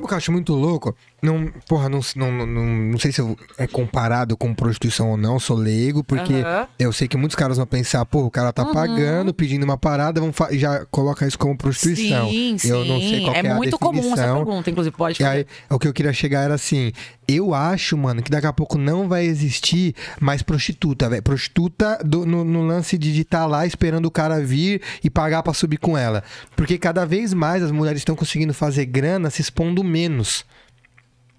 Sabe o que eu acho muito louco? Não, porra, não, não, não, não sei se é comparado com prostituição ou não, sou leigo, porque uhum. eu sei que muitos caras vão pensar, pô, o cara tá uhum. pagando, pedindo uma parada, vão já coloca isso como prostituição. Sim, sim. Eu não sei qual é, é a muito comum essa pergunta, inclusive, pode fazer. Aí, o que eu queria chegar era assim, eu acho, mano, que daqui a pouco não vai existir mais prostituta, velho. Prostituta do, no, no, lance de estar tá lá esperando o cara vir e pagar para subir com ela. Porque cada vez mais as mulheres estão conseguindo fazer grana se expondo menos.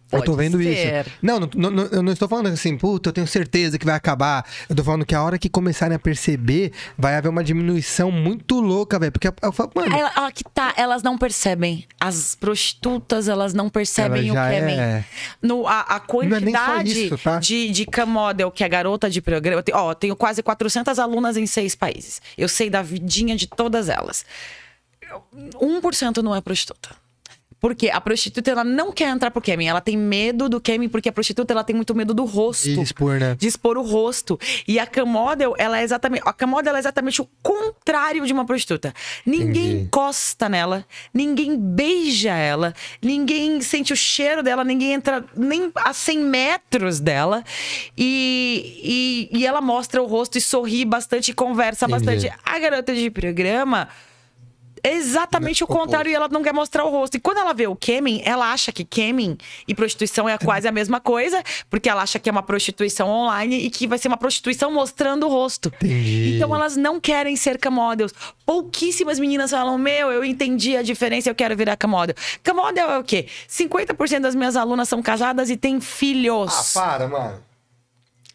Pode eu tô vendo ser. isso. Não, não, não, eu não estou falando assim, puta, eu tenho certeza que vai acabar. Eu tô falando que a hora que começarem a perceber, vai haver uma diminuição muito louca, velho. Porque eu falo, mano. Ela, ela, que tá, elas não percebem. As prostitutas, elas não percebem ela o que é. Men. É. No, a, a é quantidade é isso, tá? de, de model, que é garota de programa. Tenho, ó, tenho quase 400 alunas em seis países. Eu sei da vidinha de todas elas. 1% não é prostituta. Porque a prostituta, ela não quer entrar pro Kemen. Ela tem medo do Kemen, porque a prostituta, ela tem muito medo do rosto. De expor, né? De expor o rosto. E a cam model, ela é exatamente... A cam model é exatamente o contrário de uma prostituta. Ninguém Entendi. encosta nela. Ninguém beija ela. Ninguém sente o cheiro dela. Ninguém entra nem a 100 metros dela. E, e, e ela mostra o rosto e sorri bastante, e conversa Entendi. bastante. A garota de programa exatamente o contrário e ela não quer mostrar o rosto. E quando ela vê o Kemen, ela acha que Kemen e prostituição é quase a mesma coisa, porque ela acha que é uma prostituição online e que vai ser uma prostituição mostrando o rosto. Entendi. Então elas não querem ser camodels. Pouquíssimas meninas falam: Meu, eu entendi a diferença, eu quero virar camodel. Camodel é o quê? 50% das minhas alunas são casadas e têm filhos. Ah, para, mano.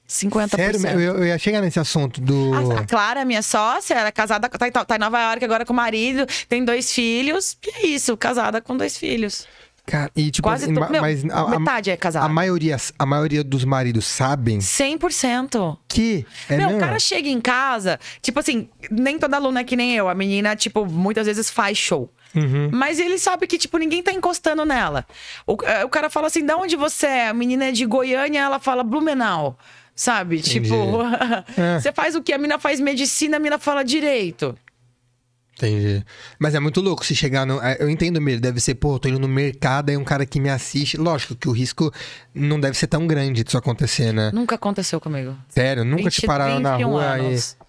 50%. Sério? Eu, eu ia chegar nesse assunto do. Ah, tá, a, a Clara, minha sócia, era é casada, tá, tá, tá em Nova York agora com o marido, tem dois filhos, e é isso, casada com dois filhos. Cara, e tipo, Quase tu... mas Meu, a, metade é casada. A maioria, a maioria dos maridos sabem? 100%. Que? É Meu, mesmo? o cara chega em casa, tipo assim, nem toda aluna é que nem eu. A menina, tipo, muitas vezes faz show. Uhum. Mas ele sabe que, tipo, ninguém tá encostando nela. O, é, o cara fala assim, da onde você é? A menina é de Goiânia, ela fala Blumenau. Sabe? Entendi. Tipo, é. você faz o que? A mina faz medicina, a mina fala direito. Entendi. Mas é muito louco se chegar no. É, eu entendo mesmo, deve ser, pô, eu tô indo no mercado, aí um cara que me assiste. Lógico que o risco não deve ser tão grande disso acontecer, né? Nunca aconteceu comigo. Sério, nunca 20, te pararam na rua anos. e.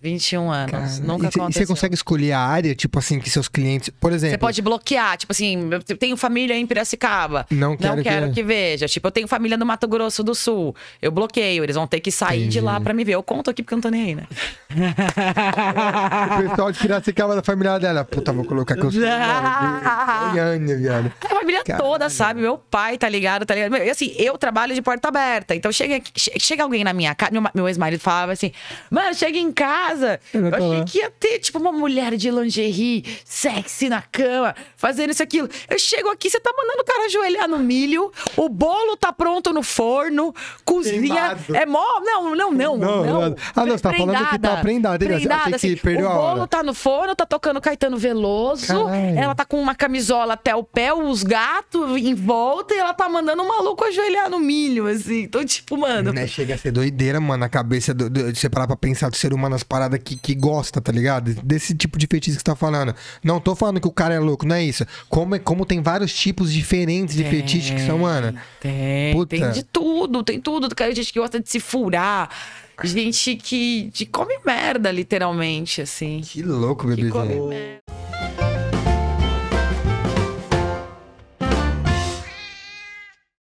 21 anos. Cara, Nunca e aconteceu. E você consegue escolher a área, tipo assim, que seus clientes. Por exemplo. Você pode bloquear, tipo assim, eu tenho família em Piracicaba. Não quero, não quero que... que... veja. Tipo, eu tenho família no Mato Grosso do Sul. Eu bloqueio. Eles vão ter que sair Entendi. de lá pra me ver. Eu conto aqui porque eu não tô nem aí, né? tirar de Piracicaba da família dela. Puta, vou colocar que eu sou Goiânia, viado. A família toda, sabe? Meu pai, tá ligado? Tá ligado? E assim, eu trabalho de porta aberta. Então chega, chega alguém na minha casa. Meu, meu ex-marido falava assim, mano, chega em casa. Eu, eu achei lá. que ia ter, tipo, uma mulher de lingerie, sexy na cama, fazendo isso, aquilo. Eu chego aqui, você tá mandando o cara ajoelhar no milho, o bolo tá pronto no forno, cozinha. Queimado. É mó. Não, não, não. não, não. Ah, não, você tá falando que tá prendada. Prendada, Achei que assim, perdeu a hora tá no forno, tá tocando Caetano Veloso. Caralho. Ela tá com uma camisola até o pé, os gatos em volta, e ela tá mandando um maluco ajoelhar no milho, assim. Então, tipo, mano. Né, chega a ser doideira, mano, a cabeça do, do, de você parar pra pensar do ser humano as paradas que, que gosta, tá ligado? Desse tipo de feitiço que você tá falando. Não tô falando que o cara é louco, não é isso. Como, é, como tem vários tipos diferentes de fetiche que são, mano. Tem, Puta. tem de tudo, tem tudo. Tem gente que gosta de se furar. Gente que, que come merda, literalmente, assim. Que louco, bebê. Que come merda.